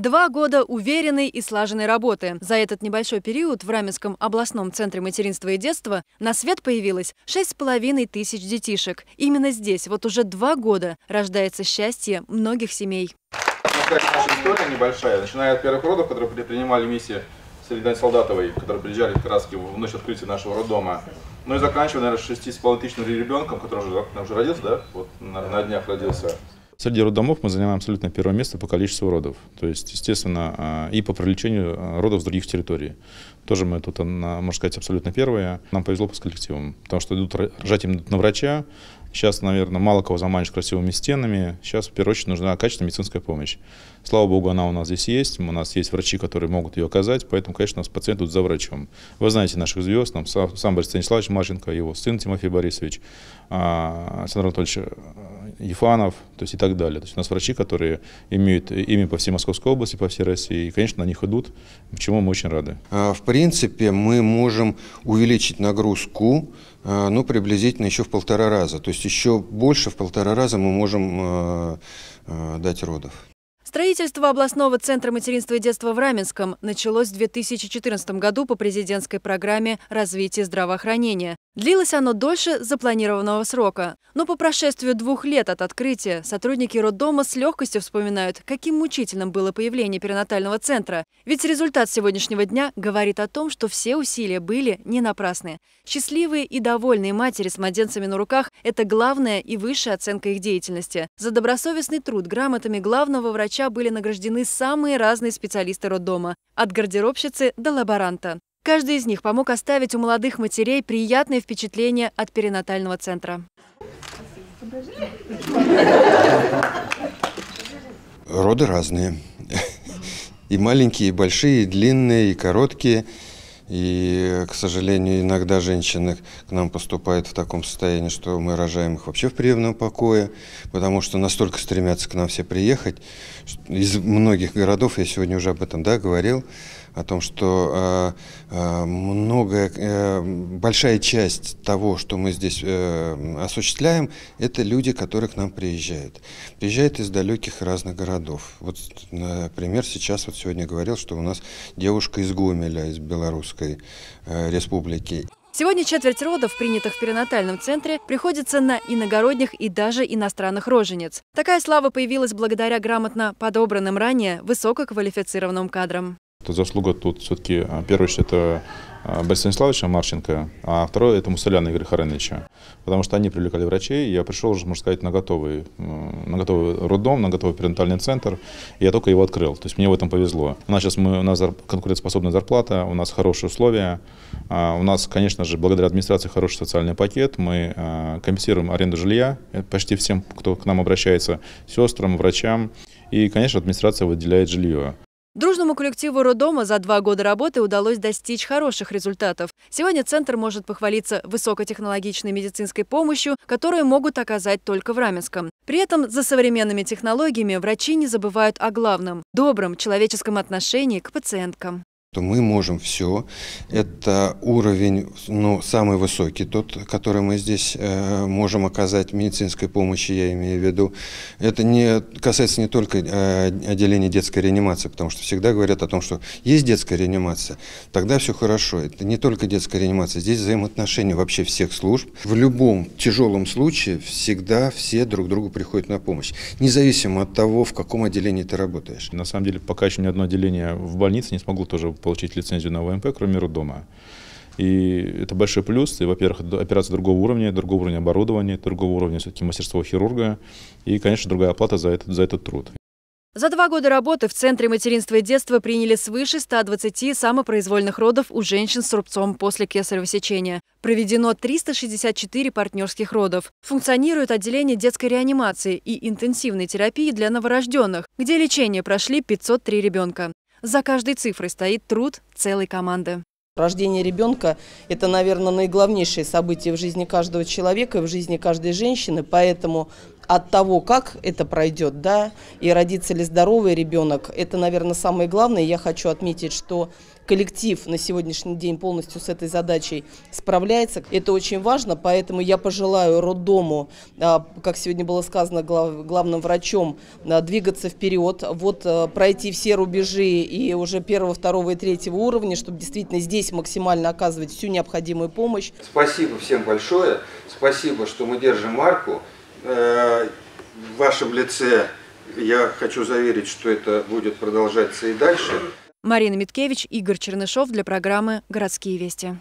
Два года уверенной и слаженной работы. За этот небольшой период в Раменском областном центре материнства и детства на свет появилось шесть с половиной тысяч детишек. Именно здесь вот уже два года рождается счастье многих семей. Ну, Такая наша история небольшая, начиная от первых родов, которые предпринимали миссии Срединой Солдатовой, которые приезжали в Краски в ночь открытия нашего роддома. Ну и заканчивая, наверное, 6,5 тысячным ребенком, который уже, уже родился, да? Вот на, на днях родился. Среди роддомов мы занимаем абсолютно первое место по количеству родов. То есть, естественно, а, и по привлечению а, родов с других территорий. Тоже мы тут, можно сказать, абсолютно первые. Нам повезло по коллективам, потому что идут, рожать им идут на врача. Сейчас, наверное, мало кого заманишь красивыми стенами. Сейчас, в первую очередь, нужна качественная медицинская помощь. Слава богу, она у нас здесь есть. У нас есть врачи, которые могут ее оказать. Поэтому, конечно, у нас пациенты идут за врачом. Вы знаете наших звезд. Нам сам Борис Станиславович Марченко, его сын Тимофей Борисович, а, Александр Анатольевич Ефанов, то есть и так далее. То есть у нас врачи, которые имеют имя по всей Московской области, по всей России, и, конечно, на них идут, чему мы очень рады. А, в принципе, мы можем увеличить нагрузку, а, ну, приблизительно еще в полтора раза. То есть еще больше в полтора раза мы можем а, дать родов. Строительство областного центра материнства и детства в Раменском началось в 2014 году по президентской программе развития здравоохранения. Длилось оно дольше запланированного срока. Но по прошествию двух лет от открытия сотрудники роддома с легкостью вспоминают, каким мучительным было появление перинатального центра. Ведь результат сегодняшнего дня говорит о том, что все усилия были не напрасны. Счастливые и довольные матери с младенцами на руках – это главная и высшая оценка их деятельности. За добросовестный труд грамотами главного врача были награждены самые разные специалисты роддома – от гардеробщицы до лаборанта. Каждый из них помог оставить у молодых матерей приятное впечатление от перинатального центра. Роды разные. И маленькие, и большие, и длинные, и короткие. И, к сожалению, иногда женщины к нам поступают в таком состоянии, что мы рожаем их вообще в приемном покое, потому что настолько стремятся к нам все приехать. Из многих городов, я сегодня уже об этом да, говорил, о том, что э, э, многое, э, большая часть того, что мы здесь осуществляем, это люди, которые к нам приезжают. Приезжают из далеких разных городов. Вот, например, сейчас вот сегодня говорил, что у нас девушка из Гомеля, из Белорусской республики. Сегодня четверть родов, принятых в перинатальном центре, приходится на иногородних и даже иностранных рожениц. Такая слава появилась благодаря грамотно подобранным ранее высококвалифицированным кадрам. Это заслуга тут все-таки, а, первое, это а, Бориса Станиславовича Марченко, а второе – это Мусоляна Игоря Хареновича, Потому что они привлекали врачей, я пришел уже, можно сказать, на готовый, на готовый роддом, на готовый перинатальный центр, и я только его открыл. То есть мне в этом повезло. У нас сейчас мы, у нас конкурентоспособная зарплата, у нас хорошие условия, а, у нас, конечно же, благодаря администрации хороший социальный пакет, мы компенсируем аренду жилья э, почти всем, кто к нам обращается, сестрам, врачам, и, конечно, администрация выделяет жилье. Дружному коллективу родома за два года работы удалось достичь хороших результатов. Сегодня центр может похвалиться высокотехнологичной медицинской помощью, которую могут оказать только в Раменском. При этом за современными технологиями врачи не забывают о главном – добром человеческом отношении к пациенткам то мы можем все. Это уровень, ну, самый высокий, тот, который мы здесь э, можем оказать медицинской помощи, я имею в виду. Это не касается не только э, отделения детской реанимации, потому что всегда говорят о том, что есть детская реанимация, тогда все хорошо. Это не только детская реанимация, здесь взаимоотношения вообще всех служб. В любом тяжелом случае всегда все друг другу приходят на помощь, независимо от того, в каком отделении ты работаешь. На самом деле, пока еще ни одно отделение в больнице не смогло тоже получить лицензию на ВМП, кроме роддома. И это большой плюс. И, во-первых, операция другого уровня, другого уровня оборудования, другого уровня все-таки мастерства хирурга. И, конечно, другая оплата за этот, за этот труд. За два года работы в Центре материнства и детства приняли свыше 120 самопроизвольных родов у женщин с рубцом после кесарево сечения. Проведено 364 партнерских родов. Функционирует отделение детской реанимации и интенсивной терапии для новорожденных, где лечение прошли 503 ребенка. За каждой цифрой стоит труд целой команды. Рождение ребенка – это, наверное, наиглавнейшее событие в жизни каждого человека, и в жизни каждой женщины, поэтому от того, как это пройдет, да, и родится ли здоровый ребенок, это, наверное, самое главное. Я хочу отметить, что коллектив на сегодняшний день полностью с этой задачей справляется. Это очень важно, поэтому я пожелаю роддому, а, как сегодня было сказано главным врачом, а, двигаться вперед, вот а, пройти все рубежи и уже первого, второго и третьего уровня, чтобы действительно здесь максимально оказывать всю необходимую помощь. Спасибо всем большое, спасибо, что мы держим марку. Э, в вашем лице я хочу заверить, что это будет продолжаться и дальше. Марина Миткевич, Игорь Чернышов для программы «Городские вести».